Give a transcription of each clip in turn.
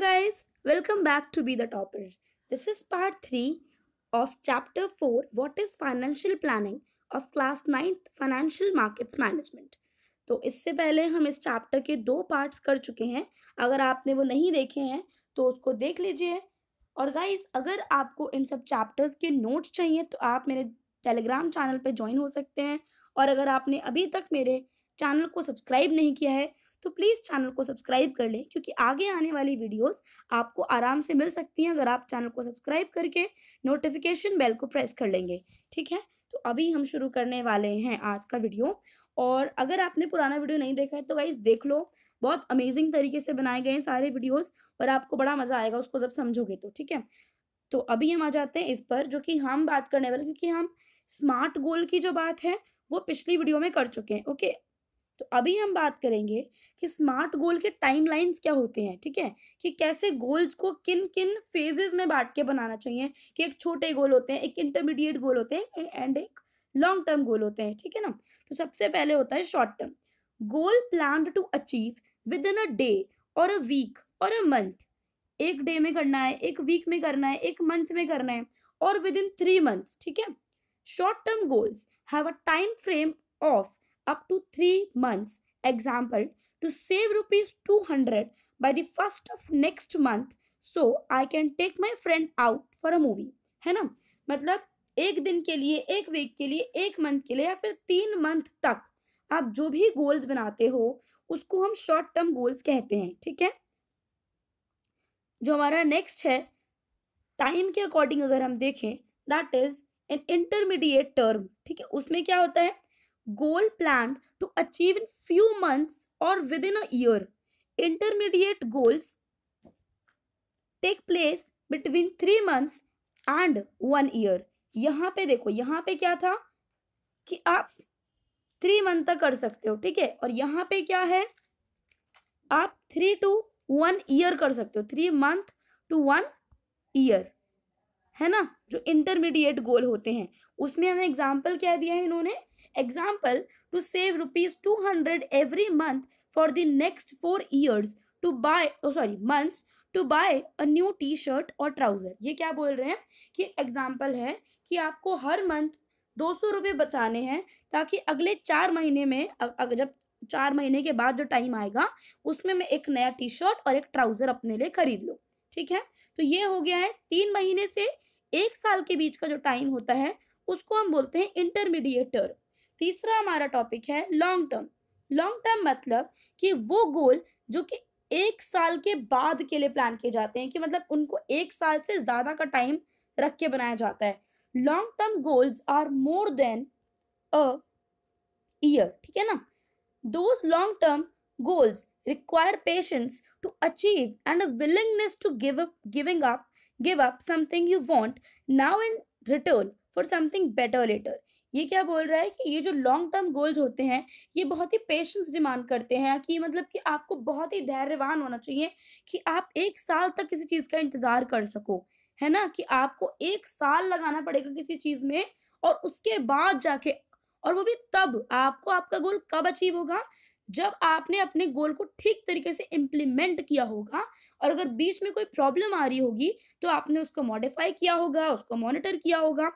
Hello welcome back to be the the this is part three of chapter four 4 is financial planning of class ninth financial markets management तो इससे पहले हम इस chapter के दो parts कर चुके हैं अगर आपने वो नहीं देखे हैं तो उसको देख लीजिए और गाइस अगर आपको इन सब चैप्टर्स के नोट्स चाहिए तो आप मेरे टेलीग्राम चैनल पर ज्वाइन हो सकते हैं और अगर आपने अभी तक मेरे चैनल को सब्सक्राइब नहीं किया है तो प्लीज़ चैनल को सब्सक्राइब कर लें क्योंकि आगे आने वाली वीडियोस आपको आराम से मिल सकती हैं अगर आप चैनल को सब्सक्राइब करके नोटिफिकेशन बेल को प्रेस कर लेंगे ठीक है तो अभी हम शुरू करने वाले हैं आज का वीडियो और अगर आपने पुराना वीडियो नहीं देखा है तो गाइज़ देख लो बहुत अमेजिंग तरीके से बनाए गए हैं सारे वीडियोज और आपको बड़ा मज़ा आएगा उसको जब समझोगे तो ठीक है तो अभी हम आ जाते हैं इस पर जो कि हम बात करने वाले क्योंकि हम स्मार्ट गोल की जो बात है वो पिछली वीडियो में कर चुके हैं ओके तो अभी हम बात करेंगे कि स्मार्ट गोल के टाइमलाइंस क्या होते हैं ठीक है कि कैसे गोल्स को किन किन फेजेस में बांट के बनाना चाहिए कि एक छोटे गोल होते हैं एक इंटरमीडिएट गोल होते हैं एंड एक लॉन्ग टर्म गोल होते हैं ठीक है ना तो सबसे पहले होता है short term goal plan to achieve within a day और अ वीक और अ मंथ एक डे में करना है एक वीक में करना है एक मंथ में करना है और विद इन थ्री मंथ्स ठीक है short term goals have a time frame of up to 3 months. Example, to save rupees 200 by the first of next month so I can take my friend out for a movie. है ना मतलब एक दिन के लिए एक week के लिए एक मंथ के लिए या फिर तीन मंथ तक आप जो भी गोल्स बनाते हो उसको हम शॉर्ट टर्म गोल्स कहते हैं ठीक है जो हमारा नेक्स्ट है टाइम के अकॉर्डिंग अगर हम देखें that is an intermediate term ठीक है उसमें क्या होता है goal planned to achieve in few months or within a year. Intermediate goals take place between three months and one year. यहाँ पे देखो यहाँ पे क्या था कि आप थ्री मंथ तक कर सकते हो ठीक है और यहाँ पे क्या है आप थ्री टू वन ईयर कर सकते हो three month to one year है ना जो इंटरमीडिएट गोल होते हैं उसमें हमें एग्जाम्पल क्या दिया है इन्होंने example to save rupees two hundred every month for the next four years to buy sorry months to buy a new T shirt और ट्राउज़र ये क्या बोल रहे हैं कि एग्जाम्पल है कि आपको हर मंथ दो सौ रुपये बचाने हैं ताकि अगले चार महीने में अग, जब चार महीने के बाद जो टाइम आएगा उसमें मैं एक नया टी शर्ट और एक ट्राउज़र अपने लिए खरीद लूँ ठीक है तो ये हो गया है तीन महीने से एक साल के बीच का जो टाइम होता है उसको हम बोलते हैं इंटरमीडिएट टर्म तीसरा हमारा टॉपिक है लॉन्ग टर्म लॉन्ग टर्म मतलब कि वो गोल जो कि एक साल के बाद के लिए प्लान किए जाते हैं कि मतलब उनको एक साल से ज़्यादा का टाइम रख के बनाया जाता है long term goals are more than a year ठीक है ना those long term goals require patience to achieve and a willingness to give up giving up give up something you want now in return for something better later ये क्या बोल रहा है कि ये जो लॉन्ग टर्म गोल्स होते हैं ये बहुत ही पेशेंस डिमांड करते हैं कि मतलब कि आपको बहुत ही धैर्यवान होना चाहिए कि आप एक साल तक किसी चीज़ का इंतज़ार कर सको है ना कि आपको एक साल लगाना पड़ेगा किसी चीज़ में और उसके बाद जाके और वो भी तब आपको आपका गोल कब अचीव होगा जब आपने अपने गोल को ठीक तरीके से इम्प्लीमेंट किया होगा और अगर बीच में कोई प्रॉब्लम आ रही होगी तो आपने उसको मॉडिफाई किया होगा उसको मॉनिटर किया होगा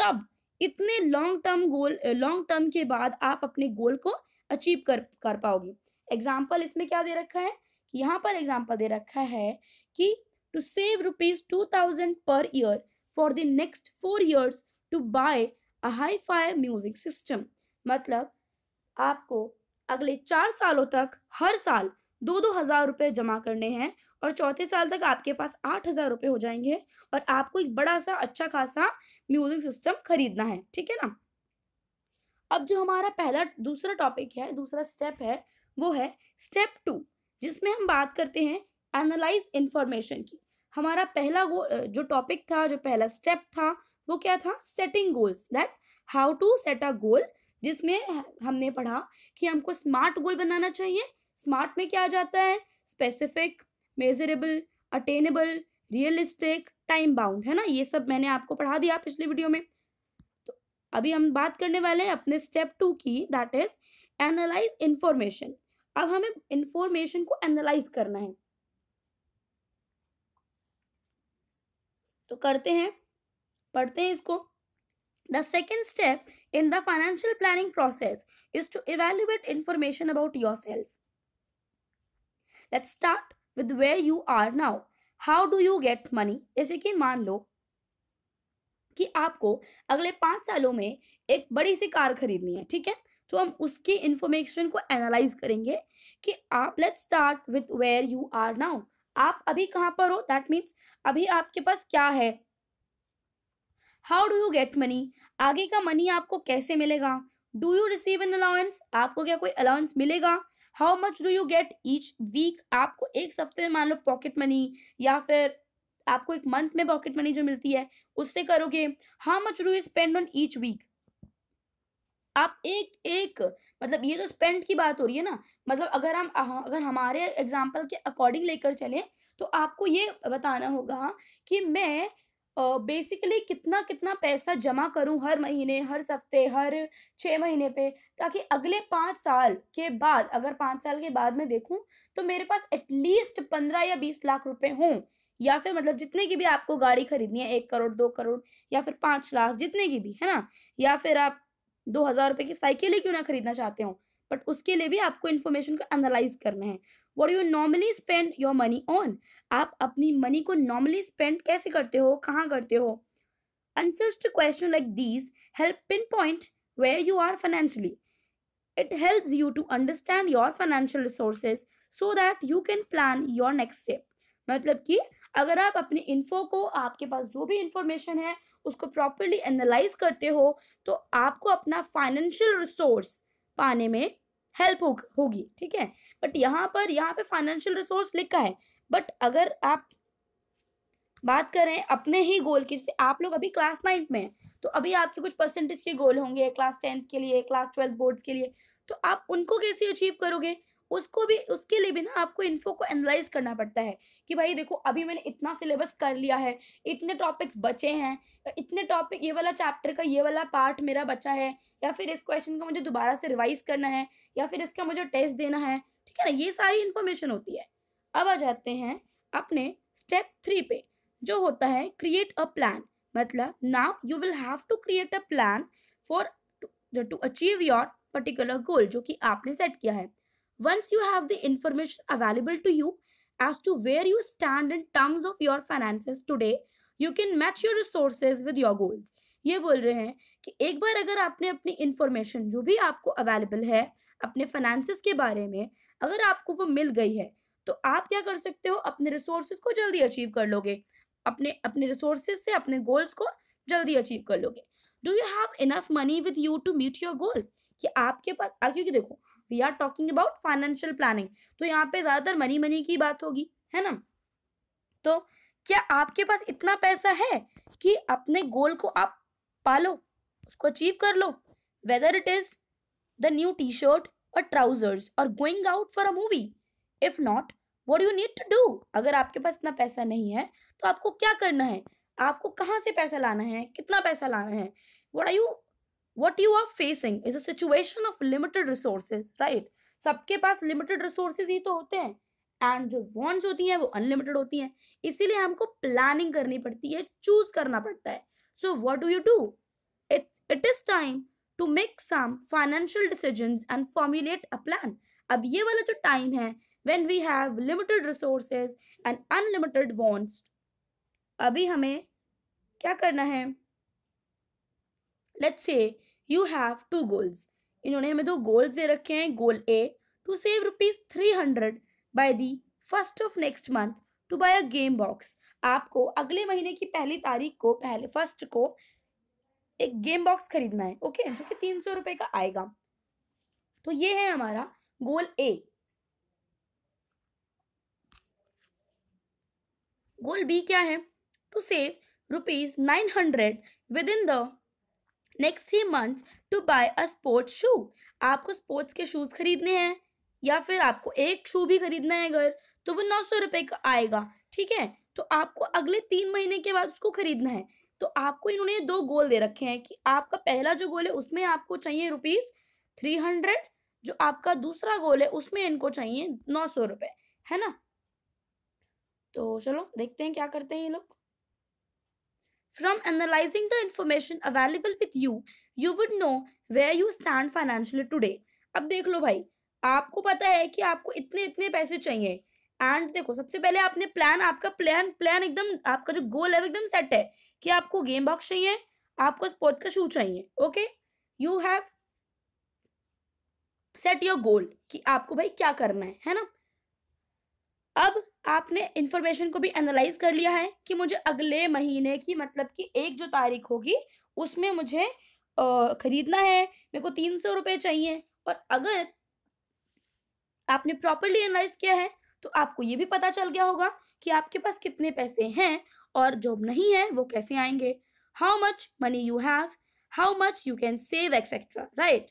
तब इतने long term goal long term के बाद आप अपने गोल को अचीव कर कर पाओगे एग्जाम्पल इसमें क्या दे रखा है कि यहाँ पर एग्जाम्पल दे रखा है कि to save rupees two thousand per year for the next four years to buy a hi fi music system मतलब आपको अगले चार सालों तक हर साल दो दो हज़ार रुपये जमा करने हैं और चौथे साल तक आपके पास आठ हज़ार रुपये हो जाएंगे और आपको एक बड़ा सा अच्छा खासा म्यूजिक सिस्टम खरीदना है ठीक है ना अब जो हमारा पहला दूसरा टॉपिक है दूसरा स्टेप है वो है स्टेप टू जिसमें हम बात करते हैं एनालाइज इन्फॉर्मेशन की हमारा पहला जो टॉपिक था जो पहला स्टेप था वो क्या था setting goals that how to set a goal जिसमें हमने पढ़ा कि हमको स्मार्ट गोल बनाना चाहिए स्मार्ट में क्या आ जाता है specific measurable attainable realistic time bound है ना ये सब मैंने आपको पढ़ा दिया पिछले वीडियो में तो अभी हम बात करने वाले हैं अपने स्टेप टू की दैट इज एनालाइज इंफॉर्मेशन अब हमें इंफॉर्मेशन को एनालाइज करना है तो करते हैं पढ़ते हैं इसको the second step in the financial planning process is to evaluate information about yourself. Let's start with where you are now. How do you get money जैसे कि मान लो कि आपको अगले पाँच सालों में एक बड़ी सी कार खरीदनी है ठीक है तो हम उसकी इंफॉर्मेशन को एनालाइज करेंगे कि आप let's start with where you are now आप अभी कहाँ पर हो दैट मीन्स अभी आपके पास क्या है how do you get money आगे का मनी आपको कैसे मिलेगा do you receive an allowance आपको क्या कोई अलाउंस मिलेगा how much do you get each week आपको एक हफ्ते में मान लो पॉकेट मनी या फिर आपको एक मंथ में पॉकेट मनी जो मिलती है उससे करोगे how much do you spend on each week आप एक एक मतलब ये तो स्पेंड की बात हो रही है ना मतलब अगर हम अगर हमारे एग्जांपल के अकॉर्डिंग लेकर चलें तो आपको ये बताना होगा कि मैं बेसिकली कितना कितना पैसा जमा करूं हर महीने हर हफ्ते हर छः महीने पे ताकि अगले पाँच साल के बाद अगर पाँच साल के बाद मैं देखूं तो मेरे पास एटलीस्ट पंद्रह या बीस लाख रुपए हों या फिर मतलब जितने की भी आपको गाड़ी खरीदनी है एक करोड़ दो करोड़ या फिर पाँच लाख जितने की भी है ना या फिर आप दो हज़ार रुपये की साइकिल ही क्यों ना खरीदना चाहते हो बट उसके लिए भी आपको इन्फॉर्मेशन को एनालाइज करना है what you normally spend your money on आप अपनी मनी को नॉर्मली स्पेंड कैसे करते हो कहाँ करते हो to question like these help pinpoint where you are financially. It helps you to understand your financial resources so that you can plan your next step मतलब कि अगर आप अपनी इन्फो को आपके पास जो भी इंफॉर्मेशन है उसको प्रॉपरली एनालाइज करते हो तो आपको अपना फाइनेंशियल रिसोर्स पाने में हेल्प हो होगी ठीक है बट यहाँ पर यहाँ पे फाइनेंशियल रिसोर्स लिखा है बट अगर आप बात करें अपने ही गोल की से आप लोग अभी क्लास नाइन्थ में हैं तो अभी आपके कुछ परसेंटेज के गोल होंगे क्लास टेंथ के लिए क्लास ट्वेल्थ बोर्ड्स के लिए तो आप उनको कैसे अचीव करोगे उसको भी उसके लिए भी ना आपको इन्फो को एनालाइज करना पड़ता है कि भाई देखो अभी मैंने इतना सिलेबस कर लिया है इतने टॉपिक्स बचे हैं इतने टॉपिक ये वाला चैप्टर का ये वाला पार्ट मेरा बचा है या फिर इस क्वेश्चन को मुझे दोबारा से रिवाइज करना है या फिर इसका मुझे टेस्ट देना है ठीक है ना ये सारी इन्फॉर्मेशन होती है अब आ जाते हैं अपने स्टेप थ्री पे जो होता है क्रिएट अ प्लान मतलब now you will have to create a plan for to achieve your particular goal जो कि आपने सेट किया है once you have the information available to you as to where you stand in terms of your finances today you can match your resources with your goals ये बोल रहे हैं कि एक बार अगर आपने अपनी इन्फॉर्मेशन जो भी आपको अवेलेबल है अपने फाइनेंसिस के बारे में अगर आपको वो मिल गई है तो आप क्या कर सकते हो अपने रिसोर्सेज को जल्दी अचीव कर लोगे अपने अपने रिसोर्सेज से अपने गोल्स को जल्दी अचीव कर लोगे do you have enough money with you to meet your goal कि आपके पास क्योंकि देखो we are talking about financial planning तो यहाँ पे ज़्यादातर मनी मनी की बात होगी है ना तो क्या आपके पास इतना पैसा है कि अपने गोल को आप पालो उसको अचीव कर लो whether it is the new T shirt और ट्राउजर्स और going out for a movie if not what you need to do अगर आपके पास इतना पैसा नहीं है तो आपको क्या करना है आपको कहाँ से पैसा लाना है कितना पैसा लाना है what are you what you are facing is situation of limited resources right सबके पास लिमिटेड रिसोर्सेज ही तो होते हैं एंड जो वॉन्ट्स होती हैं वो अनलिमिटेड होती हैं इसीलिए हमको प्लानिंग करनी पड़ती है चूज करना पड़ता है so what do you do it it is time to make some financial decision and formulate a plan अब ये वाला जो टाइम है when we have limited resources and unlimited wants अभी हमें क्या करना है let's say you have to goals इन्होंने हमें दो गोल्स दे रखे हैं goal A to save rupees three hundred by the first of next month to buy a game box आपको अगले महीने की पहली तारीख को पहले फर्स्ट को एक गेम बॉक्स खरीदना है ओके जो कि तीन सौ रुपए का आएगा तो ये है हमारा गोल ए गोल बी क्या है to save rupees nine hundred within the next three months to buy a sports shoe आपको स्पोर्ट्स के शूज़ खरीदने हैं या फिर आपको एक शू भी खरीदना है अगर तो वो नौ सौ रुपये का आएगा ठीक है तो आपको अगले तीन महीने के बाद उसको खरीदना है तो आपको इन्होंने दो गोल दे रखे हैं कि आपका पहला जो गोल है उसमें आपको चाहिए रुपीज़ थ्री हंड्रेड जो आपका दूसरा गोल है उसमें इनको चाहिए नौ सौ रुपये है ना तो चलो देखते हैं क्या करते हैं ये लोग From analyzing the information available with you, you would know where you stand financially today. अब देख लो भाई आपको पता है कि आपको इतने इतने पैसे चाहिए एंड देखो सबसे पहले आपने प्लान आपका प्लान प्लान एकदम आपका जो गोल है एकदम सेट है कि आपको गेम बॉक्स चाहिए आपको स्पोर्ट का शू चाहिए okay you have set your goal कि आपको भाई क्या करना है है ना अब आपने इन्फॉर्मेशन को भी एनालाइज कर लिया है कि मुझे अगले महीने की मतलब कि एक जो तारीख होगी उसमें मुझे ख़रीदना है मेरे को तीन सौ रुपये चाहिए और अगर आपने प्रॉपरली एनालाइज किया है तो आपको ये भी पता चल गया होगा कि आपके पास कितने पैसे हैं और जॉब नहीं है वो कैसे आएंगे how much money you have how much you can save etcetera right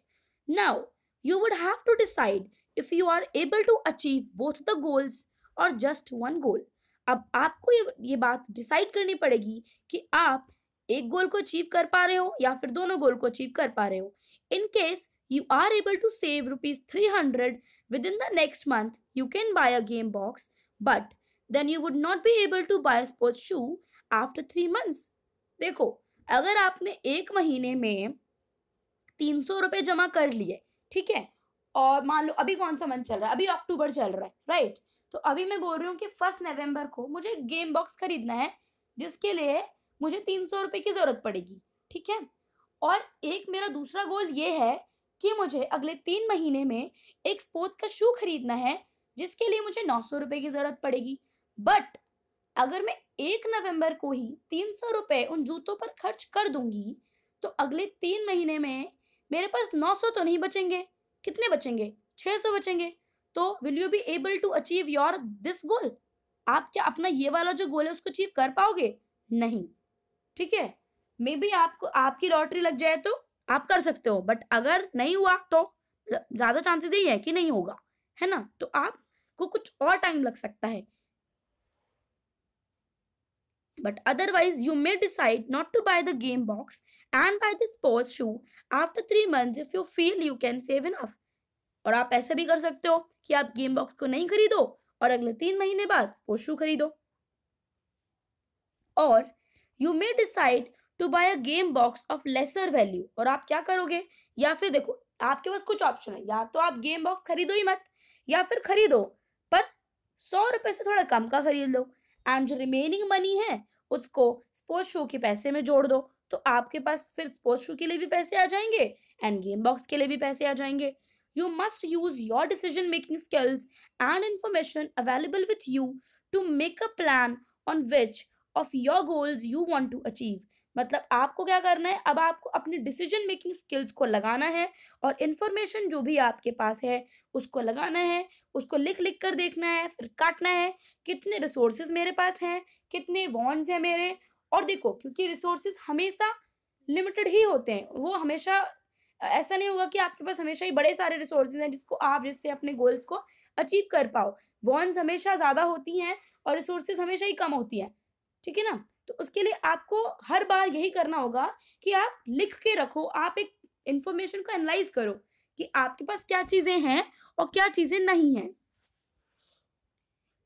now you would have to decide if you are able to achieve both the goals और जस्ट वन गोल अब आपको ये ये बात डिसाइड करनी पड़ेगी कि आप एक गोल को अचीव कर पा रहे हो या फिर दोनों गोल को अचीव कर पा रहे हो in case you are able to save rupees three hundred within the next month you can buy a game box but then you would not be able to buy sports shoe after three months देखो अगर आपने एक महीने में तीन सौ रुपये जमा कर लिए ठीक है और मान लो अभी कौन सा मंथ चल रहा है अभी अक्टूबर चल रहा है राइट right? तो अभी मैं बोल रही हूँ कि फर्स्ट नवंबर को मुझे गेम बॉक्स खरीदना है जिसके लिए मुझे तीन सौ रुपये की ज़रूरत पड़ेगी ठीक है और एक मेरा दूसरा गोल ये है कि मुझे अगले तीन महीने में एक स्पोर्ट्स का शू खरीदना है जिसके लिए मुझे नौ सौ रुपये की ज़रूरत पड़ेगी बट अगर मैं एक नवंबर को ही तीन सौ रुपये उन जूतों पर खर्च कर दूंगी तो अगले तीन महीने में मेरे पास नौ सौ तो नहीं बचेंगे कितने बचेंगे छः सौ बचेंगे तो will you be able to achieve your this goal आप क्या अपना ये वाला जो गोल है उसको अचीव कर पाओगे नहीं ठीक है मे बी आपको आपकी लॉटरी लग जाए तो आप कर सकते हो बट अगर नहीं हुआ तो ज़्यादा चांसेस यही है कि नहीं होगा है ना तो आपको कुछ और टाइम लग सकता है but otherwise you may decide not to buy the game box and buy the sports shoe after three month you feel you can can save enough और आप ऐसा भी कर सकते हो कि आप गेम बॉक्स को नहीं खरीदो और अगले तीन महीने बाद स्पोर्ट्स शू खरीदो और you may decide to buy a game box of lesser value और आप क्या करोगे या फिर देखो आपके पास कुछ ऑप्शन है या तो आप गेम बॉक्स खरीदो ही मत या फिर खरीदो पर सौ रुपए से थोड़ा कम का खरीद लो एंड जो रिमेनिंग मनी है उसको स्पोर्ट्स शू के पैसे में जोड़ दो तो आपके पास फिर स्पोर्ट्स शू के लिए भी पैसे आ जाएंगे एंड गेम बॉक्स के लिए भी पैसे आ जाएंगे you must use your decision making skills and information available with you to make a plan on which of your goals you want to achieve मतलब आपको क्या करना है अब आपको अपने डिसीजन मेकिंग स्किल्स को लगाना है और इन्फॉर्मेशन जो भी आपके पास है उसको लगाना है उसको लिख लिख कर देखना है फिर काटना है कितने रिसोर्सेज मेरे पास हैं कितने वॉन्ट्स हैं मेरे और देखो क्योंकि रिसोर्सेज हमेशा लिमिटेड ही होते हैं वो हमेशा ऐसा नहीं होगा कि आपके पास हमेशा ही बड़े सारे रिसोर्सेज हैं जिसको आप जिससे अपने गोल्स को अचीव कर पाओ वॉन्स हमेशा ज़्यादा होती हैं और रिसोर्सेज हमेशा ही कम होती हैं ठीक है ना तो उसके लिए आपको हर बार यही करना होगा कि आप लिख के रखो आप एक इंफॉर्मेशन को एनालाइज करो कि आपके पास क्या चीज़ें हैं और क्या चीज़ें नहीं हैं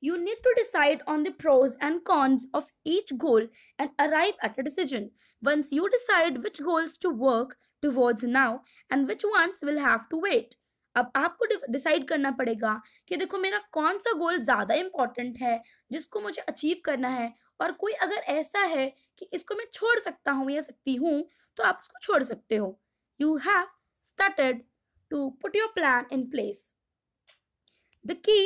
you need to decide on the pros and cons of each goal and arrive at a decision once you decide which goals to work towards now and which ones will have to wait अब आपको decide करना पड़ेगा कि देखो मेरा कौन सा गोल ज़्यादा इम्पॉर्टेंट है जिसको मुझे अचीव करना है और कोई अगर ऐसा है कि इसको मैं छोड़ सकता हूँ या सकती हूँ तो आप उसको छोड़ सकते हो you have started to put your plan in place the key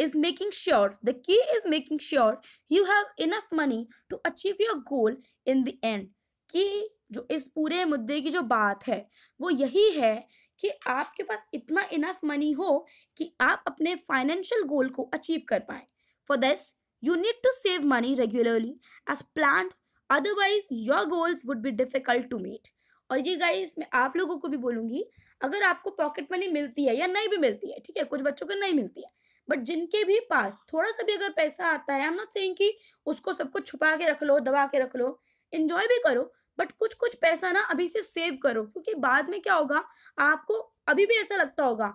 is making sure the key is making sure you have enough money to achieve your goal in the end की जो इस पूरे मुद्दे की जो बात है वो यही है कि आपके पास इतना इनफ मनी हो कि आप अपने फाइनेंशियल गोल को अचीव कर पाए for this you need to save money regularly as plan otherwise your goals would be difficult to meet और ये गाइस मैं आप लोगों को भी बोलूंगी अगर आपको पॉकेट मनी मिलती है या नहीं भी मिलती है ठीक है कुछ बच्चों को नहीं मिलती है बट जिनके भी पास थोड़ा सा भी अगर पैसा आता है आई एम नॉट सेइंग कि उसको सबको छुपा के रख लो दबा के रख लो इन्जॉय भी करो बट कुछ कुछ पैसा ना अभी से सेव करो क्योंकि बाद में क्या होगा आपको अभी भी ऐसा लगता होगा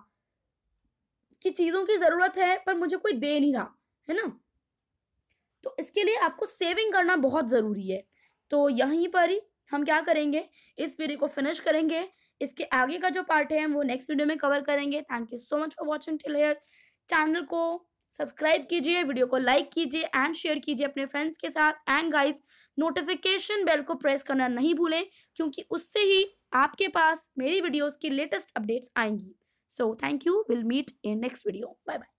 कि चीज़ों की ज़रूरत है पर मुझे कोई दे नहीं रहा है ना तो इसके लिए आपको सेविंग करना बहुत ज़रूरी है तो यहीं पर ही हम क्या करेंगे इस वीडियो को फिनिश करेंगे इसके आगे का जो पार्ट है वो नेक्स्ट वीडियो में कवर करेंगे thank you so much for watching till here channel को सब्सक्राइब कीजिए वीडियो को लाइक कीजिए एंड शेयर कीजिए अपने फ्रेंड्स के साथ एंड गाइस नोटिफिकेशन बेल को प्रेस करना नहीं भूलें क्योंकि उससे ही आपके पास मेरी वीडियोस की लेटेस्ट अपडेट्स आएंगी so thank you will meet in next video bye bye